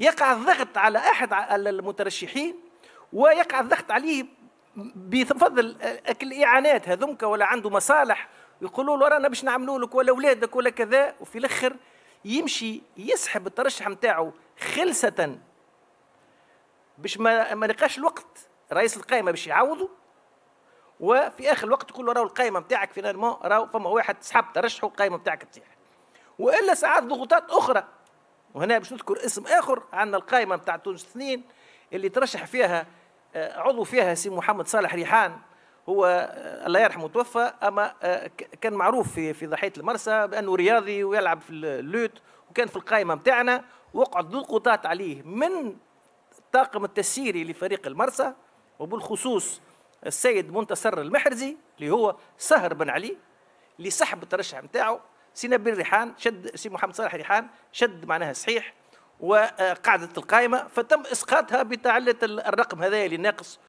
يقع الضغط على أحد المترشحين ويقع الضغط عليه بفضل الإعانات هذمك ولا عنده مصالح يقولوا له رانا باش نعملوا لك ولا ولادك ولا كذا وفي الاخر يمشي يسحب الترشح نتاعو خلسة باش ما ما لقاش الوقت رئيس القائمه باش يعوضه وفي اخر الوقت يقول له راهو القائمه نتاعك فينالمون راهو فما واحد سحب ترشحه القائمه نتاعك تطيح والا ساعات ضغوطات اخرى وهنا باش نذكر اسم اخر عندنا القائمه نتاع تونس اثنين اللي ترشح فيها آه، عضو فيها سي محمد صالح ريحان هو آه، الله يرحمه توفى اما آه، كان معروف في في ضحيه المرسى بانه رياضي ويلعب في اللوت وكان في القائمه نتاعنا وقعد ضغوطات عليه من الطاقم التسييري لفريق المرسى وبالخصوص السيد منتصر المحرزي اللي هو سهر بن علي اللي سحب الترشح نتاعو سينا بن ريحان شد سي محمد صالح ريحان شد معناها صحيح وقعدت القائمة فتم إسقاطها بتعلة الرقم هذا اللي ناقص